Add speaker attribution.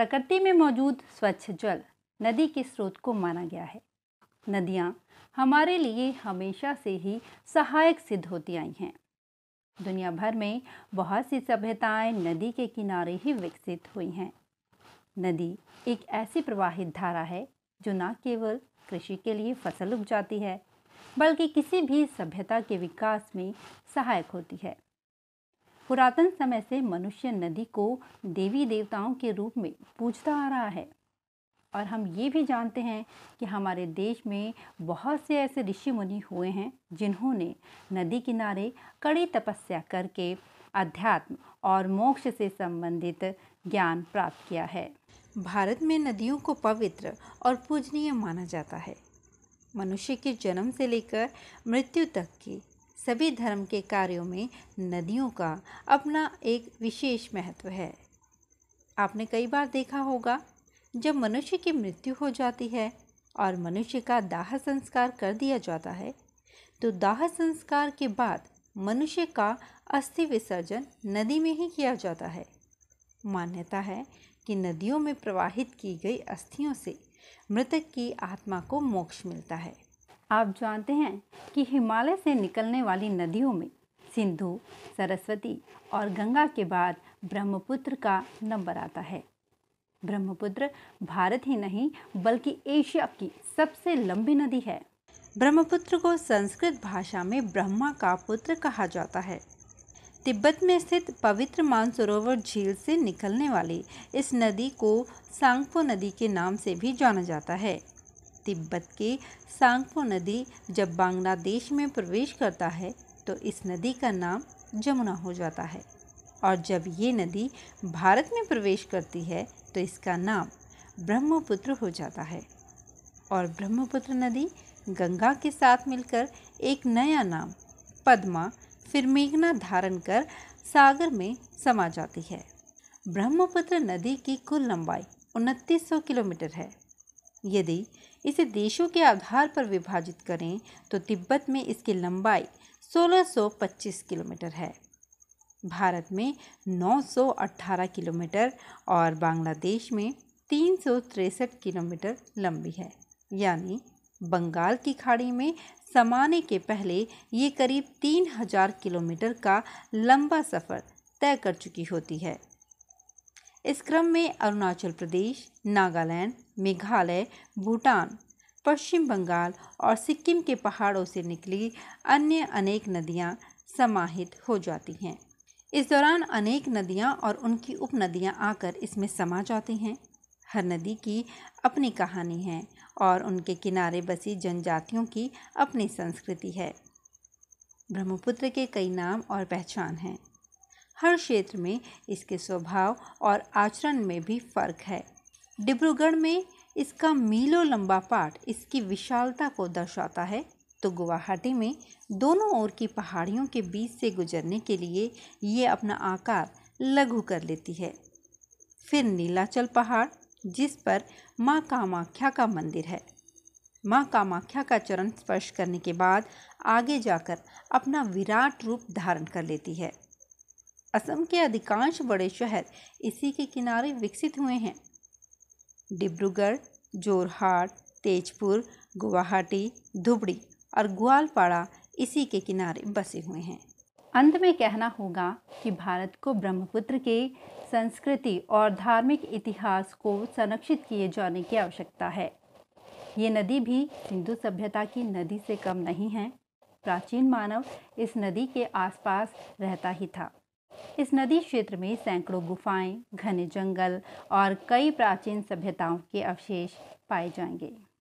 Speaker 1: प्रकृति में मौजूद स्वच्छ जल नदी के स्रोत को माना गया है नदियाँ हमारे लिए हमेशा से ही सहायक सिद्ध होती आई हैं दुनिया भर में बहुत सी सभ्यताएं नदी के किनारे ही विकसित हुई हैं नदी एक ऐसी प्रवाहित धारा है जो न केवल कृषि के लिए फसल उपजाती है बल्कि किसी भी सभ्यता के विकास में सहायक होती है पुरातन समय से मनुष्य नदी को देवी देवताओं के रूप में पूजता आ रहा है और हम ये भी जानते हैं कि हमारे देश में बहुत से ऐसे ऋषि मुनि हुए हैं जिन्होंने नदी किनारे कड़ी तपस्या करके अध्यात्म और मोक्ष से संबंधित ज्ञान प्राप्त किया है भारत में नदियों को पवित्र और पूजनीय माना जाता है मनुष्य के जन्म से लेकर मृत्यु तक की सभी धर्म के कार्यों में नदियों का अपना एक विशेष महत्व है आपने कई बार देखा होगा जब मनुष्य की मृत्यु हो जाती है और मनुष्य का दाह संस्कार कर दिया जाता है तो दाह संस्कार के बाद मनुष्य का अस्थि विसर्जन नदी में ही किया जाता है मान्यता है कि नदियों में प्रवाहित की गई अस्थियों से मृतक की आत्मा को मोक्ष मिलता है आप जानते हैं कि हिमालय से निकलने वाली नदियों में सिंधु सरस्वती और गंगा के बाद ब्रह्मपुत्र का नंबर आता है ब्रह्मपुत्र भारत ही नहीं बल्कि एशिया की सबसे लंबी नदी है ब्रह्मपुत्र को संस्कृत भाषा में ब्रह्मा का पुत्र कहा जाता है तिब्बत में स्थित पवित्र मानसरोवर झील से निकलने वाली इस नदी को सांगपो नदी के नाम से भी जाना जाता है तिब्बत के सांगपो नदी जब बांग्लादेश में प्रवेश करता है तो इस नदी का नाम जमुना हो जाता है और जब ये नदी भारत में प्रवेश करती है तो इसका नाम ब्रह्मपुत्र हो जाता है और ब्रह्मपुत्र नदी गंगा के साथ मिलकर एक नया नाम पद्मा फिर मेघना धारण कर सागर में समा जाती है ब्रह्मपुत्र नदी की कुल लंबाई उनतीस किलोमीटर है यदि इसे देशों के आधार पर विभाजित करें तो तिब्बत में इसकी लंबाई 1625 किलोमीटर है भारत में 918 किलोमीटर और बांग्लादेश में तीन किलोमीटर लंबी है यानी बंगाल की खाड़ी में समाने के पहले ये करीब 3000 किलोमीटर का लंबा सफ़र तय कर चुकी होती है इस क्रम में अरुणाचल प्रदेश नागालैंड मेघालय भूटान पश्चिम बंगाल और सिक्किम के पहाड़ों से निकली अन्य अनेक नदियाँ समाहित हो जाती हैं इस दौरान अनेक नदियाँ और उनकी उपनदियाँ आकर इसमें समा जाती हैं हर नदी की अपनी कहानी है और उनके किनारे बसी जनजातियों की अपनी संस्कृति है ब्रह्मपुत्र के कई नाम और पहचान हैं हर क्षेत्र में इसके स्वभाव और आचरण में भी फर्क है डिब्रूगढ़ में इसका मीलों लंबा पाठ इसकी विशालता को दर्शाता है तो गुवाहाटी में दोनों ओर की पहाड़ियों के बीच से गुजरने के लिए ये अपना आकार लघु कर लेती है फिर नीलाचल पहाड़ जिस पर माँ कामाख्या का मंदिर है माँ कामाख्या का चरण स्पर्श करने के बाद आगे जाकर अपना विराट रूप धारण कर लेती है असम के अधिकांश बड़े शहर इसी के किनारे विकसित हुए हैं डिब्रूगढ़ जोरहाट तेजपुर गुवाहाटी धुबड़ी और ग्वालपाड़ा इसी के किनारे बसे हुए हैं अंत में कहना होगा कि भारत को ब्रह्मपुत्र के संस्कृति और धार्मिक इतिहास को संरक्षित किए जाने की आवश्यकता है ये नदी भी हिंदू सभ्यता की नदी से कम नहीं है प्राचीन मानव इस नदी के आसपास रहता ही था इस नदी क्षेत्र में सैकड़ों गुफाएं, घने जंगल और कई प्राचीन सभ्यताओं के अवशेष पाए जाएंगे